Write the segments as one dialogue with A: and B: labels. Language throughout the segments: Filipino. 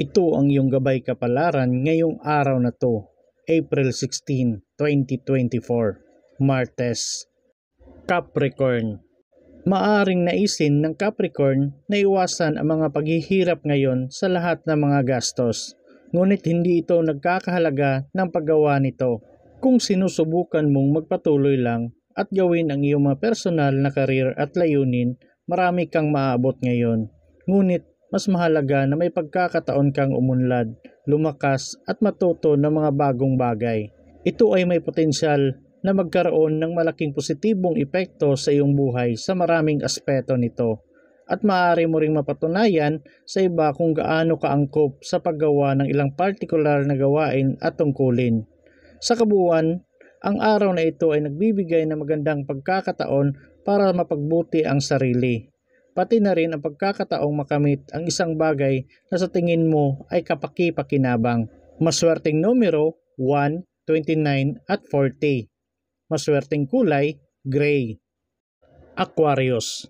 A: Ito ang iyong gabay kapalaran ngayong araw na to, April 16, 2024, Martes. Capricorn Maaring naisin ng Capricorn na iwasan ang mga paghihirap ngayon sa lahat ng mga gastos, ngunit hindi ito nagkakahalaga ng paggawa nito kung sinusubukan mong magpatuloy lang at gawin ang iyong mga personal na karir at layunin, marami kang maaabot ngayon. Ngunit mas mahalaga na may pagkakataon kang umunlad, lumakas at matuto ng mga bagong bagay. Ito ay may potensyal na magkaroon ng malaking positibong epekto sa iyong buhay sa maraming aspeto nito at maaari mo ring mapatunayan sa iba kung gaano ka angkop sa paggawa ng ilang partikular na gawain at tungkulin. Sa kabuuan, ang araw na ito ay nagbibigay ng magandang pagkakataon para mapagbuti ang sarili pati na rin ang pagkakataong makamit ang isang bagay na sa tingin mo ay kapaki-pakinabang. Maswerteng numero 1, 29 at 40. Maswerteng kulay, gray. Aquarius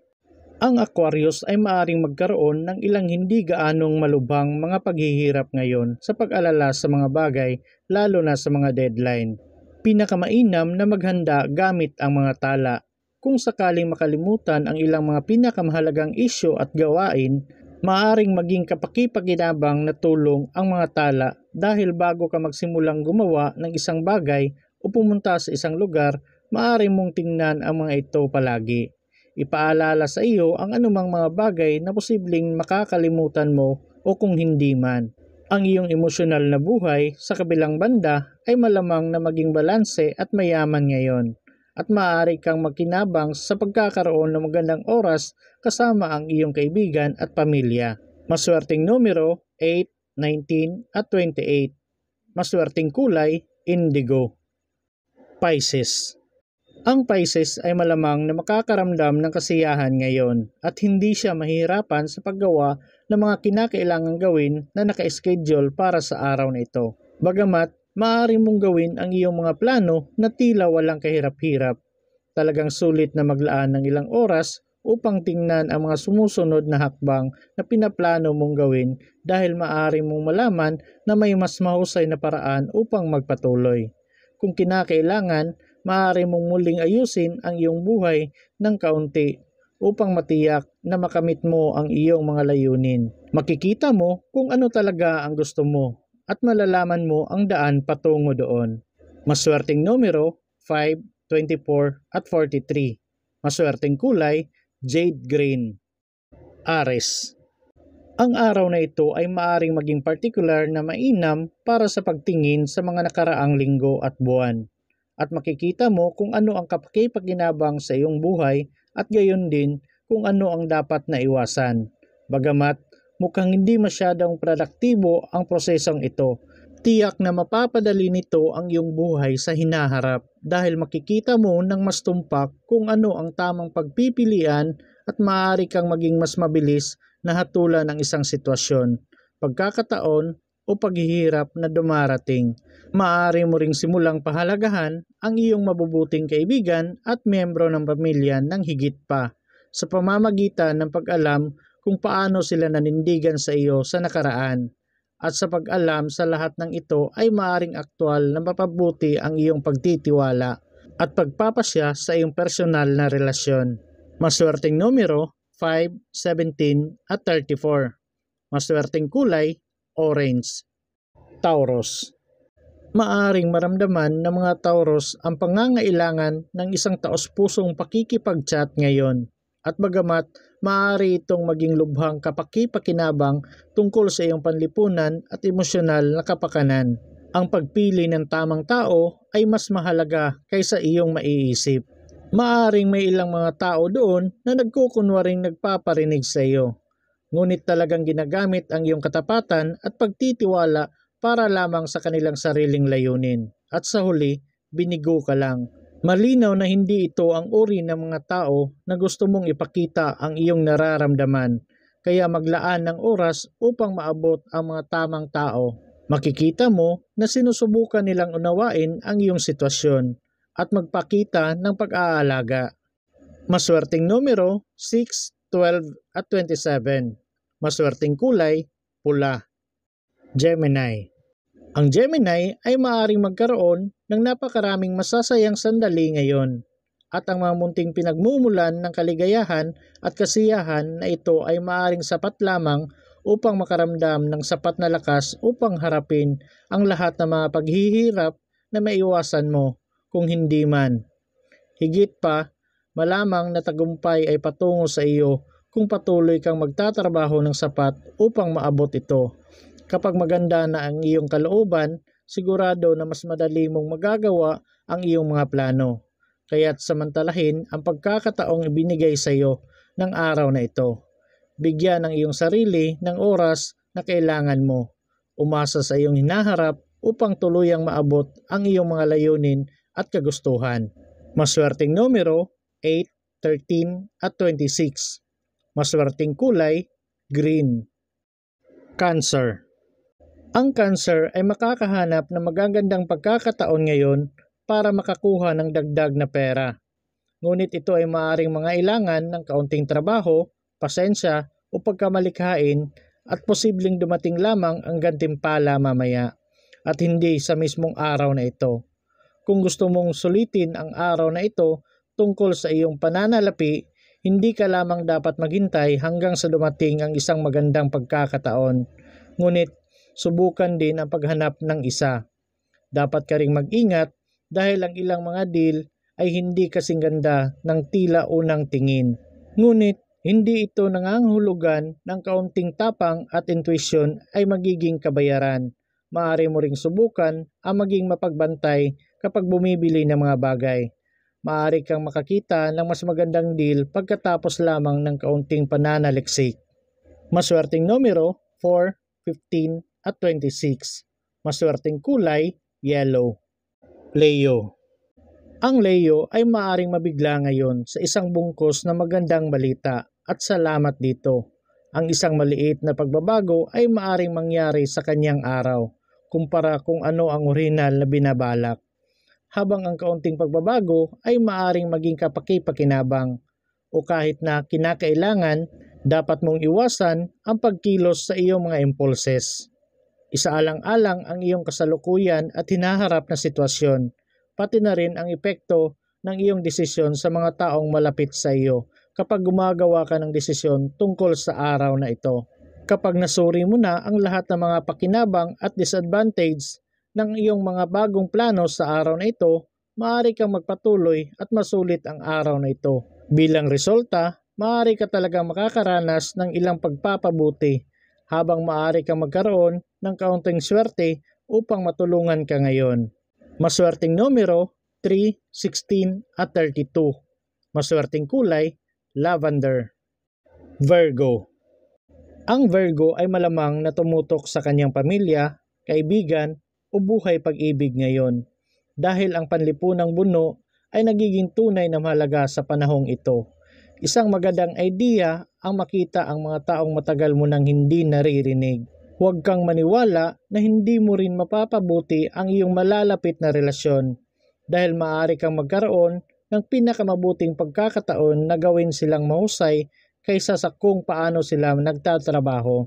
A: Ang Aquarius ay maaring magkaroon ng ilang hindi gaanong malubhang mga paghihirap ngayon sa pag-alala sa mga bagay lalo na sa mga deadline. Pinakamainam na maghanda gamit ang mga tala kung sakaling makalimutan ang ilang mga pinakamahalagang isyo at gawain, maaring maging kapakipaginabang na tulong ang mga tala dahil bago ka magsimulang gumawa ng isang bagay o pumunta sa isang lugar, maaari mong tingnan ang mga ito palagi. Ipaalala sa iyo ang anumang mga bagay na posibleng makakalimutan mo o kung hindi man. Ang iyong emosyonal na buhay sa kabilang banda ay malamang na maging balanse at mayaman ngayon at maaari kang magkinabang sa pagkakaroon ng magandang oras kasama ang iyong kaibigan at pamilya. Maswerteng numero 8, 19 at 28. Maswerteng kulay indigo. Pisces Ang Pisces ay malamang na makakaramdam ng kasiyahan ngayon at hindi siya mahirapan sa paggawa ng mga kinakailangang gawin na naka-schedule para sa araw na ito. Bagamat maaari mong gawin ang iyong mga plano na tila walang kahirap-hirap. Talagang sulit na maglaan ng ilang oras upang tingnan ang mga sumusunod na hakbang na pinaplano mong gawin dahil maaari mong malaman na may mas mahusay na paraan upang magpatuloy. Kung kinakailangan, maaari mong muling ayusin ang iyong buhay ng kaunti upang matiyak na makamit mo ang iyong mga layunin. Makikita mo kung ano talaga ang gusto mo at malalaman mo ang daan patungo doon. Maswerteng numero 5, 24 at 43. Maswerteng kulay jade green. Ares ang araw na ito ay maaring maging partikular na mainam para sa pagtingin sa mga nakaraang linggo at buwan at makikita mo kung ano ang kapakipaginabang sa iyong buhay at gayon din kung ano ang dapat na iwasan. Bagamat mukhang hindi masyadong produktibo ang prosesong ito. Tiyak na mapapadali nito ang iyong buhay sa hinaharap dahil makikita mo ng mas tumpak kung ano ang tamang pagpipilian at maaari kang maging mas mabilis na hatulan ng isang sitwasyon, pagkakataon o paghihirap na dumarating. Maaari mo ring simulang pahalagahan ang iyong mabubuting kaibigan at miyembro ng pamilya ng higit pa sa pamamagitan ng pag-alam kung paano sila nanindigan sa iyo sa nakaraan. At sa pag-alam sa lahat ng ito ay maaring aktwal na mapabuti ang iyong pagtitiwala at pagpapasya sa iyong personal na relasyon. Maswerteng numero 5, 17 at 34. Maswerteng kulay, orange. Taurus Maaring maramdaman ng mga Taurus ang pangangailangan ng isang taos-pusong pakikipag-chat ngayon at bagamat maaari itong maging lubhang kapakipakinabang tungkol sa iyong panlipunan at emosyonal na kapakanan, ang pagpili ng tamang tao ay mas mahalaga kaysa iyong maiisip. Maaring may ilang mga tao doon na nagkukunwaring nagpaparinig sa iyo. Ngunit talagang ginagamit ang iyong katapatan at pagtitiwala para lamang sa kanilang sariling layunin. At sa huli, binigo ka lang Malinaw na hindi ito ang uri ng mga tao na gusto mong ipakita ang iyong nararamdaman, kaya maglaan ng oras upang maabot ang mga tamang tao. Makikita mo na sinusubukan nilang unawain ang iyong sitwasyon at magpakita ng pag-aalaga. Maswerteng numero 6, 12 at 27. Maswerteng kulay, pula. Gemini ang Gemini ay maaring magkaroon ng napakaraming masasayang sandali ngayon at ang mga munting pinagmumulan ng kaligayahan at kasiyahan na ito ay maaring sapat lamang upang makaramdam ng sapat na lakas upang harapin ang lahat ng mga paghihirap na maiwasan mo kung hindi man. Higit pa, malamang na tagumpay ay patungo sa iyo kung patuloy kang magtatrabaho ng sapat upang maabot ito. Kapag maganda na ang iyong kalooban, sigurado na mas madali mong magagawa ang iyong mga plano. Kaya't samantalahin ang pagkakataong ibinigay sa iyo ng araw na ito. Bigyan ang iyong sarili ng oras na kailangan mo. Umasa sa iyong hinaharap upang tuluyang maabot ang iyong mga layunin at kagustuhan. Maswerteng numero 8, 13 at 26. Maswerteng kulay green. Cancer ang cancer ay makakahanap ng magagandang pagkakataon ngayon para makakuha ng dagdag na pera. Ngunit ito ay maaaring mga ilangan ng kaunting trabaho, pasensya o pagkamalikhain at posibleng dumating lamang ang gantimpala mamaya at hindi sa mismong araw na ito. Kung gusto mong sulitin ang araw na ito tungkol sa iyong pananalapi, hindi ka lamang dapat maghintay hanggang sa dumating ang isang magandang pagkakataon. Ngunit subukan din ang paghanap ng isa. Dapat ka ring mag-ingat dahil ang ilang mga deal ay hindi kasing ganda ng tila unang tingin. Ngunit hindi ito nangangahulugan ng kaunting tapang at intuition ay magiging kabayaran. Maari mo ring subukan ang maging mapagbantay kapag bumibili ng mga bagay. Maari kang makakita ng mas magandang deal pagkatapos lamang ng kaunting pananaliksik. Maswerteng numero 4, 15, at 26. Maswerteng kulay, yellow. Leo Ang Leo ay maaring mabigla ngayon sa isang bungkos na magandang balita at salamat dito. Ang isang maliit na pagbabago ay maaring mangyari sa kanyang araw kumpara kung ano ang orihinal na binabalak. Habang ang kaunting pagbabago ay maaring maging kapaki-pakinabang o kahit na kinakailangan, dapat mong iwasan ang pagkilos sa iyong mga impulses. Isaalang-alang ang iyong kasalukuyan at hinaharap na sitwasyon, pati na rin ang epekto ng iyong desisyon sa mga taong malapit sa iyo kapag gumagawa ka ng desisyon tungkol sa araw na ito. Kapag nasuri mo na ang lahat ng mga pakinabang at disadvantage ng iyong mga bagong plano sa araw na ito, maaari kang magpatuloy at masulit ang araw na ito. Bilang resulta, maaari ka talagang makakaranas ng ilang pagpapabuti habang maaari kang magkaroon ng kaunting swerte upang matulungan ka ngayon. Maswerteng numero 3, 16 at 32. Maswerteng kulay, lavender. Virgo Ang Virgo ay malamang na tumutok sa kanyang pamilya, kaibigan o buhay pag-ibig ngayon dahil ang panlipunang buno ay nagiging tunay na mahalaga sa panahong ito. Isang magandang idea ang makita ang mga taong matagal mo nang hindi naririnig. Huwag kang maniwala na hindi mo rin mapapabuti ang iyong malalapit na relasyon dahil maaari kang magkaroon ng pinakamabuting pagkakataon na gawin silang mahusay kaysa sa kung paano sila nagtatrabaho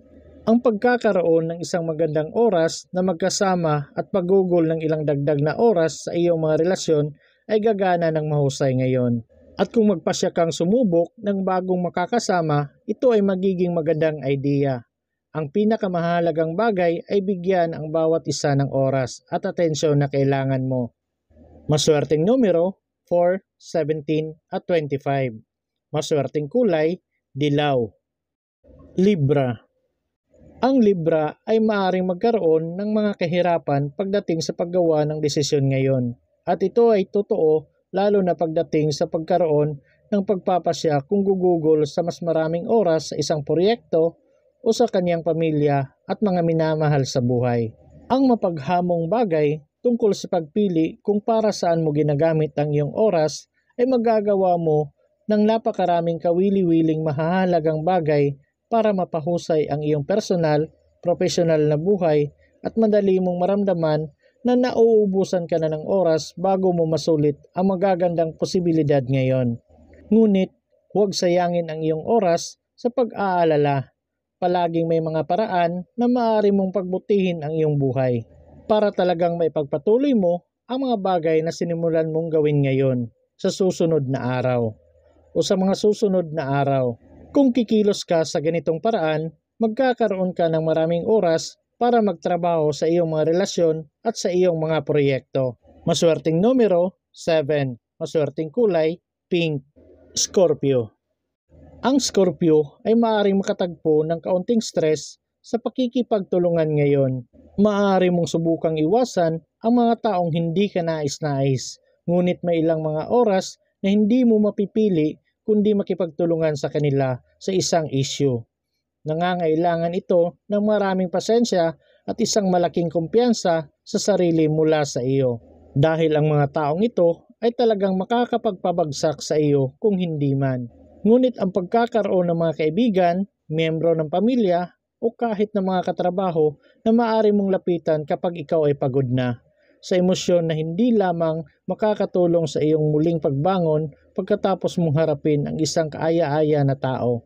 A: ang pagkakaroon ng isang magandang oras na magkasama at paggugol ng ilang dagdag na oras sa iyong mga relasyon ay gagana ng mahusay ngayon. At kung magpasya kang sumubok ng bagong makakasama, ito ay magiging magandang idea. Ang pinakamahalagang bagay ay bigyan ang bawat isa ng oras at atensyon na kailangan mo. Maswerteng numero 4, 17 at 25. Maswerteng kulay, dilaw. Libra ang Libra ay maaring magkaroon ng mga kahirapan pagdating sa paggawa ng desisyon ngayon. At ito ay totoo lalo na pagdating sa pagkaroon ng pagpapasya kung gugugol sa mas maraming oras sa isang proyekto o sa kanyang pamilya at mga minamahal sa buhay. Ang mapaghamong bagay tungkol sa pagpili kung para saan mo ginagamit ang iyong oras ay magagawa mo ng napakaraming kawili-wiling mahalagang bagay para mapahusay ang iyong personal, profesional na buhay at madali mong maramdaman na nauubusan ka na ng oras bago mo masulit ang magagandang posibilidad ngayon. Ngunit, huwag sayangin ang iyong oras sa pag-aalala. Palaging may mga paraan na maaari mong pagbutihin ang iyong buhay para talagang maipagpatuloy mo ang mga bagay na sinimulan mong gawin ngayon sa susunod na araw o sa mga susunod na araw. Kung kikilos ka sa ganitong paraan, magkakaroon ka ng maraming oras para magtrabaho sa iyong mga relasyon at sa iyong mga proyekto. Maswerteng numero 7. Maswerteng kulay pink. Scorpio. Ang Scorpio ay maaaring makatagpo ng kaunting stress sa pakikipagtulungan ngayon. Maaari mong subukang iwasan ang mga taong hindi ka nais-nais, ngunit may ilang mga oras na hindi mo mapipili kundi makipagtulungan sa kanila sa isang issue. Nangangailangan ito ng maraming pasensya at isang malaking kumpiyansa sa sarili mula sa iyo. Dahil ang mga taong ito ay talagang makakapagpabagsak sa iyo kung hindi man. Ngunit ang pagkakaroon ng mga kaibigan, miyembro ng pamilya, o kahit ng mga katrabaho na maaari mong lapitan kapag ikaw ay pagod na. Sa emosyon na hindi lamang makakatulong sa iyong muling pagbangon pagkatapos mong harapin ang isang kaaya-aya na tao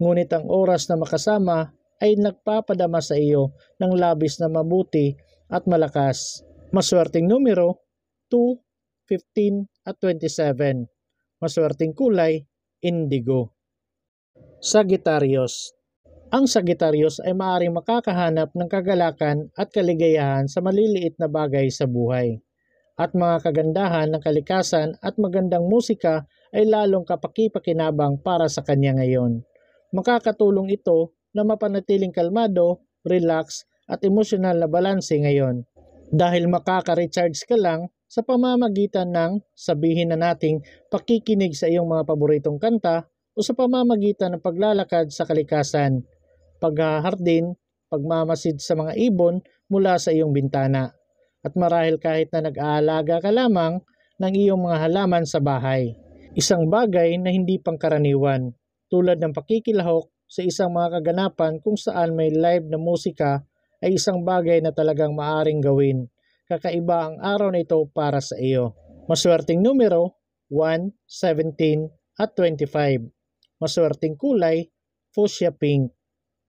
A: ngunit ang oras na makasama ay nagpapadama sa iyo ng labis na mabuti at malakas. Maswerting numero 2, 15 at 27. Maswerting kulay, indigo. Sagittarius Ang Sagittarius ay maaaring makakahanap ng kagalakan at kaligayahan sa maliliit na bagay sa buhay. At mga kagandahan ng kalikasan at magandang musika ay lalong kapaki-pakinabang para sa kanya ngayon. Makakatulong ito na mapanatiling kalmado, relax at emosyonal na balanse ngayon. Dahil makaka-recharge ka lang sa pamamagitan ng sabihin na nating pakikinig sa iyong mga paboritong kanta o sa pamamagitan ng paglalakad sa kalikasan, paghahardin, pagmamasid sa mga ibon mula sa iyong bintana. At marahil kahit na nag-aalaga ka lamang ng iyong mga halaman sa bahay. Isang bagay na hindi pangkaraniwan tulad ng pakikilahok sa isang mga kaganapan kung saan may live na musika ay isang bagay na talagang maaring gawin. Kakaiba ang araw na ito para sa iyo. Maswerteng numero 1, 17 at 25. Maswerteng kulay, fuchsia pink.